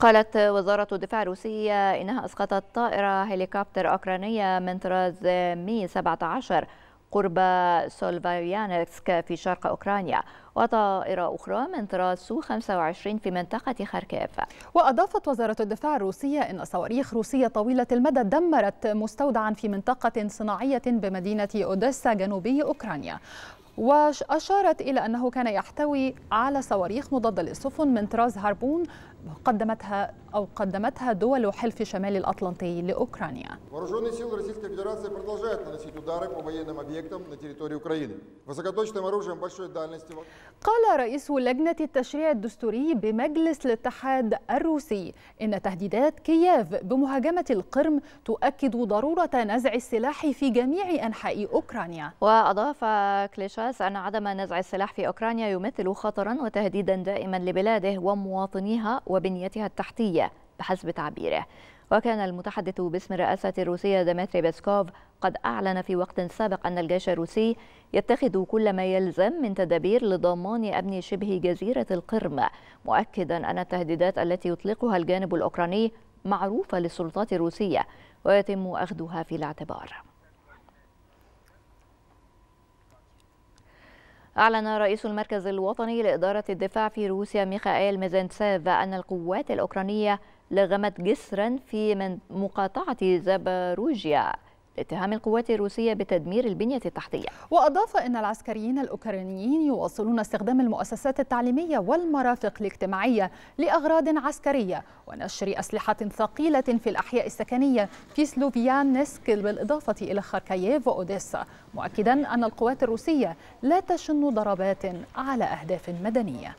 قالت وزارة الدفاع الروسية إنها أسقطت طائرة هليكوبتر أوكرانية من طراز مي 17 قرب سولفايانسك في شرق أوكرانيا وطائرة أخرى من طراز سو 25 في منطقة خاركيف وأضافت وزارة الدفاع الروسية أن صواريخ روسية طويلة المدى دمرت مستودعا في منطقة صناعية بمدينة أوديسا جنوبي أوكرانيا وأشارت إلى أنه كان يحتوي على صواريخ مضادة للسفن من طراز هاربون قدمتها أو قدمتها دول حلف شمال الأطلنطي لأوكرانيا قال رئيس لجنة التشريع الدستوري بمجلس الاتحاد الروسي إن تهديدات كييف بمهاجمة القرم تؤكد ضرورة نزع السلاح في جميع أنحاء أوكرانيا وأضاف كليشاس أن عدم نزع السلاح في أوكرانيا يمثل خطرا وتهديدا دائما لبلاده ومواطنيها و وبنيتها التحتية بحسب تعبيره وكان المتحدث باسم الرئاسة الروسية ديمتري بيسكوف قد أعلن في وقت سابق أن الجيش الروسي يتخذ كل ما يلزم من تدابير لضمان أمن شبه جزيرة القرم مؤكدا أن التهديدات التي يطلقها الجانب الأوكراني معروفة للسلطات الروسية ويتم أخذها في الاعتبار أعلن رئيس المركز الوطني لإدارة الدفاع في روسيا ميخائيل ميزنتساف أن القوات الأوكرانية لغمت جسرا في من مقاطعة زاباروجيا لاتهام القوات الروسية بتدمير البنية التحتية وأضاف أن العسكريين الأوكرانيين يواصلون استخدام المؤسسات التعليمية والمرافق الاجتماعية لأغراض عسكرية ونشر أسلحة ثقيلة في الأحياء السكنية في سلوفيانسك بالإضافة إلى خاركييف وأوديسا مؤكدا أن القوات الروسية لا تشن ضربات على أهداف مدنية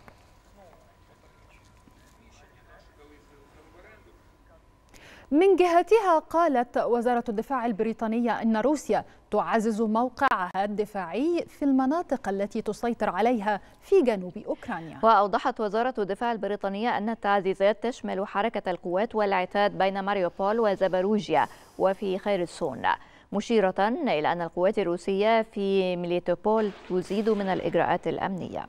من جهتها قالت وزارة الدفاع البريطانية أن روسيا تعزز موقعها الدفاعي في المناطق التي تسيطر عليها في جنوب أوكرانيا وأوضحت وزارة الدفاع البريطانية أن التعزيزات تشمل حركة القوات والعتاد بين ماريوبول وزاباروجيا وفي خيرسون مشيرة إلى أن القوات الروسية في ميليتوبول تزيد من الإجراءات الأمنية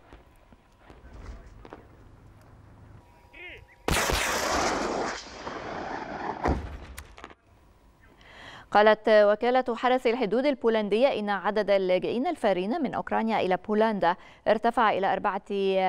قالت وكالة حرس الحدود البولندية إن عدد اللاجئين الفارين من أوكرانيا إلى بولندا ارتفع إلى أربعة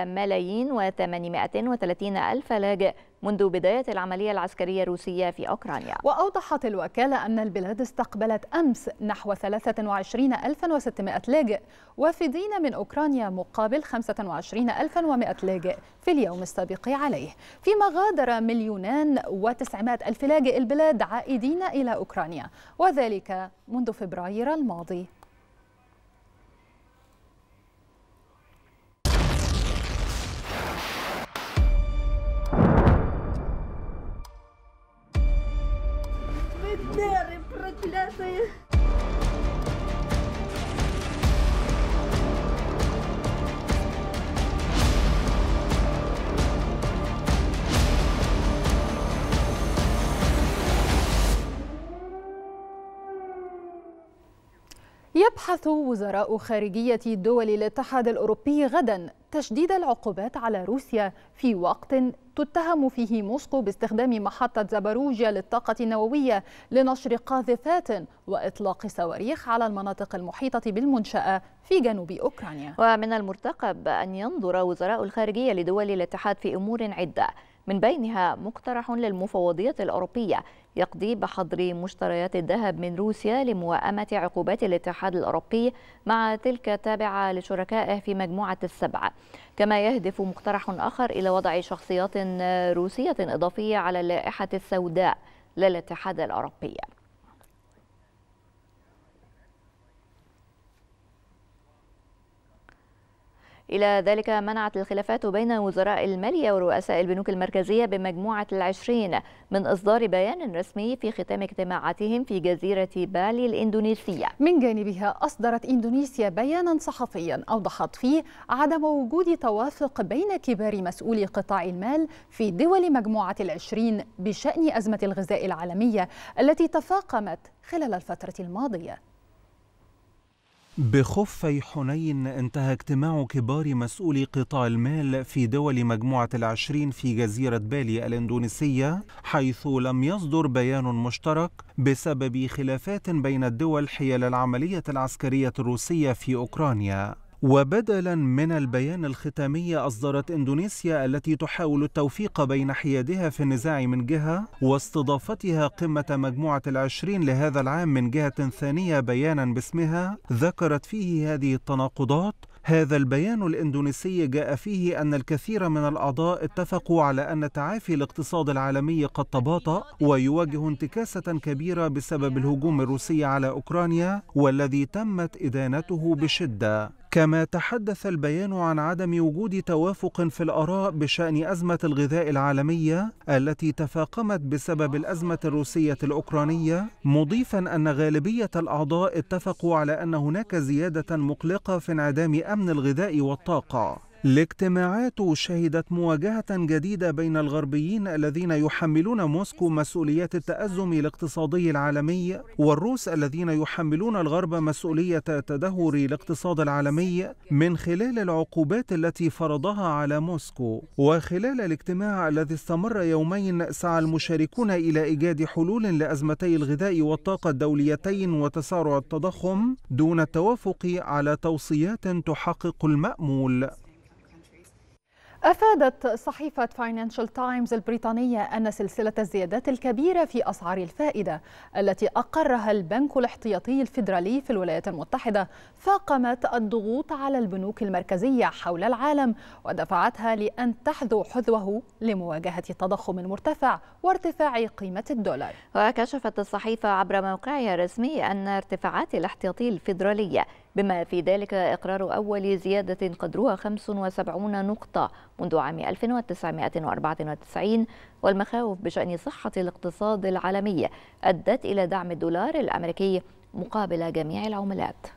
ملايين وثمانمائة وثلاثين ألف لاجئ منذ بداية العملية العسكرية الروسية في أوكرانيا وأوضحت الوكالة أن البلاد استقبلت أمس نحو 23600 لاجئ وافدين من أوكرانيا مقابل 25100 لاجئ في اليوم السابق عليه فيما غادر مليونان وتسعمائة ألف لاجئ البلاد عائدين إلى أوكرانيا وذلك منذ فبراير الماضي Бандеры проклятые! يبحث وزراء خارجية دول الاتحاد الأوروبي غدا تشديد العقوبات على روسيا في وقت تتهم فيه موسكو باستخدام محطة زاباروجيا للطاقة النووية لنشر قاذفات وإطلاق صواريخ على المناطق المحيطة بالمنشأة في جنوب أوكرانيا ومن المرتقب أن ينظر وزراء الخارجية لدول الاتحاد في أمور عدة من بينها مقترح للمفوضية الأوروبية يقضي بحظر مشتريات الذهب من روسيا لموائمة عقوبات الاتحاد الأوروبي مع تلك التابعة لشركائه في مجموعة السبعة كما يهدف مقترح آخر إلى وضع شخصيات روسية إضافية على اللائحة السوداء للاتحاد الأوروبي إلى ذلك منعت الخلافات بين وزراء المالية ورؤساء البنوك المركزية بمجموعة العشرين من إصدار بيان رسمي في ختام اجتماعاتهم في جزيرة بالي الإندونيسية من جانبها أصدرت إندونيسيا بيانا صحفيا أوضحت فيه عدم وجود توافق بين كبار مسؤولي قطاع المال في دول مجموعة العشرين بشأن أزمة الغذاء العالمية التي تفاقمت خلال الفترة الماضية بخفي حنين انتهى اجتماع كبار مسؤولي قطاع المال في دول مجموعة العشرين في جزيرة بالي الإندونيسية حيث لم يصدر بيان مشترك بسبب خلافات بين الدول حيال العملية العسكرية الروسية في أوكرانيا وبدلا من البيان الختامي أصدرت إندونيسيا التي تحاول التوفيق بين حيادها في النزاع من جهة واستضافتها قمة مجموعة العشرين لهذا العام من جهة ثانية بيانا باسمها ذكرت فيه هذه التناقضات هذا البيان الاندونيسي جاء فيه ان الكثير من الاعضاء اتفقوا على ان تعافي الاقتصاد العالمي قد تباطا ويواجه انتكاسه كبيره بسبب الهجوم الروسي على اوكرانيا والذي تمت ادانته بشده كما تحدث البيان عن عدم وجود توافق في الآراء بشأن أزمة الغذاء العالمية التي تفاقمت بسبب الأزمة الروسية الأوكرانية مضيفا أن غالبية الأعضاء اتفقوا على أن هناك زيادة مقلقة في انعدام أمن الغذاء والطاقة الاجتماعات شهدت مواجهة جديدة بين الغربيين الذين يحملون موسكو مسؤوليات التأزم الاقتصادي العالمي والروس الذين يحملون الغرب مسؤولية تدهور الاقتصاد العالمي من خلال العقوبات التي فرضها على موسكو وخلال الاجتماع الذي استمر يومين سعى المشاركون إلى إيجاد حلول لأزمتي الغذاء والطاقة الدوليتين وتسارع التضخم دون التوافق على توصيات تحقق المأمول أفادت صحيفة فاينانشال تايمز البريطانية أن سلسلة الزيادات الكبيرة في أسعار الفائدة التي أقرها البنك الاحتياطي الفيدرالي في الولايات المتحدة فاقمت الضغوط على البنوك المركزية حول العالم ودفعتها لأن تحذو حذوه لمواجهة التضخم المرتفع وارتفاع قيمة الدولار وكشفت الصحيفة عبر موقعها الرسمي أن ارتفاعات الاحتياطي الفيدرالية بما في ذلك إقرار أول زيادة قدرها 75 نقطة منذ عام 1994 والمخاوف بشأن صحة الاقتصاد العالمي أدت إلى دعم الدولار الأمريكي مقابل جميع العملات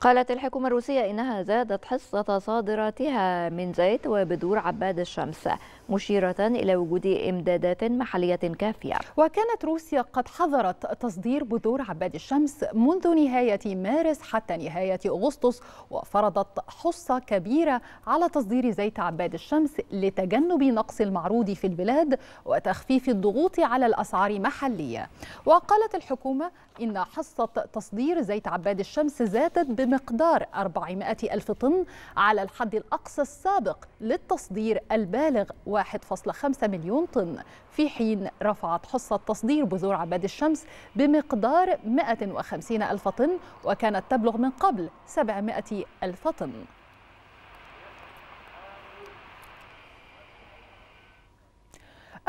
قالت الحكومة الروسية إنها زادت حصة صادراتها من زيت وبذور عباد الشمس مشيرة إلى وجود إمدادات محلية كافية وكانت روسيا قد حظرت تصدير بذور عباد الشمس منذ نهاية مارس حتى نهاية أغسطس وفرضت حصة كبيرة على تصدير زيت عباد الشمس لتجنب نقص المعروض في البلاد وتخفيف الضغوط على الأسعار محلية وقالت الحكومة إن حصة تصدير زيت عباد الشمس زادت بمقدار 400 ألف طن على الحد الأقصى السابق للتصدير البالغ و 1.5 مليون طن في حين رفعت حصة تصدير بذور عباد الشمس بمقدار 150 ألف طن وكانت تبلغ من قبل 700 ألف طن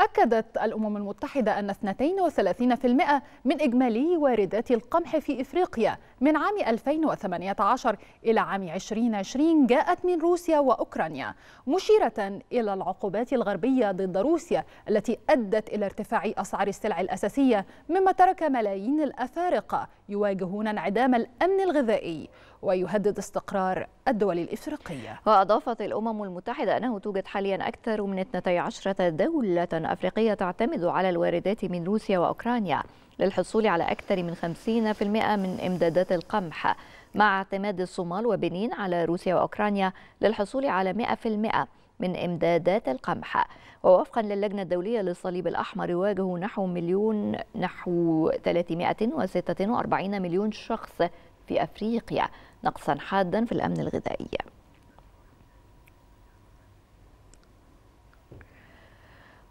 أكدت الأمم المتحدة أن 32% من إجمالي واردات القمح في إفريقيا من عام 2018 إلى عام 2020 جاءت من روسيا وأوكرانيا مشيرة إلى العقوبات الغربية ضد روسيا التي أدت إلى ارتفاع أسعار السلع الأساسية مما ترك ملايين الأفارقة يواجهون انعدام الأمن الغذائي ويهدد استقرار الدول الإفريقية وأضافت الأمم المتحدة أنه توجد حاليا أكثر من 12 دولة أفريقية تعتمد على الواردات من روسيا وأوكرانيا للحصول على أكثر من 50% من إمدادات القمح مع اعتماد الصومال وبنين على روسيا وأوكرانيا للحصول على 100% من إمدادات القمح ووفقا للجنة الدولية للصليب الأحمر يواجه نحو مليون نحو 346 مليون شخص في أفريقيا نقصا حادا في الأمن الغذائي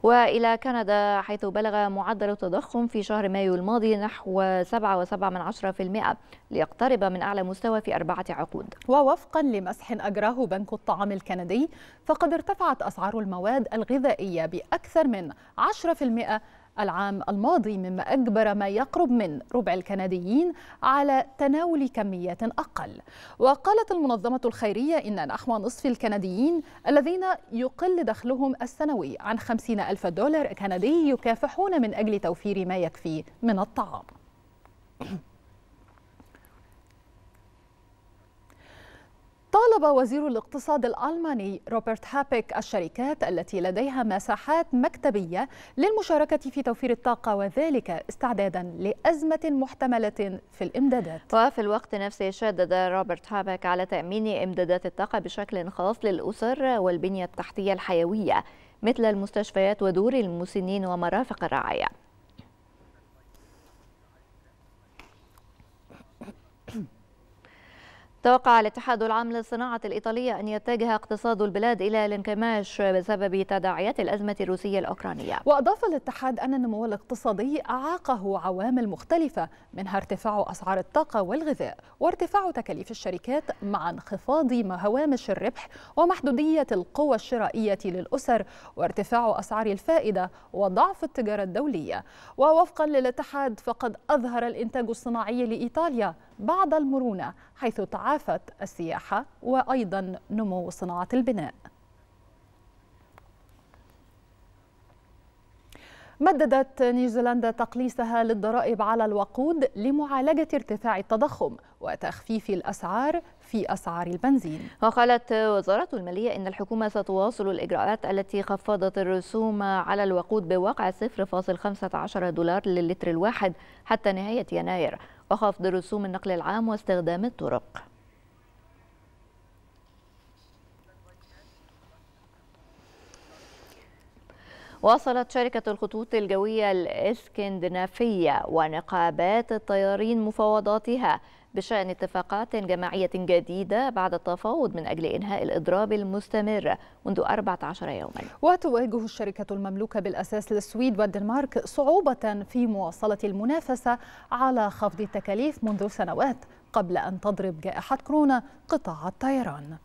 وإلى كندا حيث بلغ معدل التضخم في شهر مايو الماضي نحو 7.7% ليقترب من أعلى مستوى في أربعة عقود ووفقا لمسح أجراه بنك الطعام الكندي فقد ارتفعت أسعار المواد الغذائية بأكثر من 10% العام الماضي مما أجبر ما يقرب من ربع الكنديين على تناول كميات أقل وقالت المنظمة الخيرية إن نحو نصف الكنديين الذين يقل دخلهم السنوي عن خمسين ألف دولار كندي يكافحون من أجل توفير ما يكفي من الطعام طالب وزير الاقتصاد الألماني روبرت هابيك الشركات التي لديها مساحات مكتبية للمشاركة في توفير الطاقة وذلك استعدادا لأزمة محتملة في الإمدادات وفي الوقت نفسه شدد روبرت هابيك على تأمين إمدادات الطاقة بشكل خاص للأسر والبنية التحتية الحيوية مثل المستشفيات ودور المسنين ومرافق الرعاية توقع الاتحاد العام للصناعة الإيطالية أن يتجه اقتصاد البلاد إلى الانكماش بسبب تداعيات الأزمة الروسية الأوكرانية وأضاف الاتحاد أن النمو الاقتصادي أعاقه عوامل مختلفة منها ارتفاع أسعار الطاقة والغذاء وارتفاع تكاليف الشركات مع انخفاض هوامش الربح ومحدودية القوى الشرائية للأسر وارتفاع أسعار الفائدة وضعف التجارة الدولية ووفقا للاتحاد فقد أظهر الإنتاج الصناعي لإيطاليا بعض المرونة حيث تعافت السياحة وأيضا نمو صناعة البناء مددت نيوزيلندا تقليصها للضرائب على الوقود لمعالجة ارتفاع التضخم وتخفيف الأسعار في أسعار البنزين وقالت وزارة المالية إن الحكومة ستواصل الإجراءات التي خفضت الرسوم على الوقود بواقع 0.15 دولار للتر الواحد حتى نهاية يناير وخفض رسوم النقل العام واستخدام الطرق واصلت شركة الخطوط الجوية الإسكندنافية ونقابات الطيارين مفاوضاتها بشأن اتفاقات جماعية جديدة بعد التفاوض من أجل إنهاء الإضراب المستمر منذ 14 يوما وتواجه الشركة المملوكة بالأساس للسويد والدنمارك صعوبة في مواصلة المنافسة على خفض التكاليف منذ سنوات قبل أن تضرب جائحة كورونا قطاع الطيران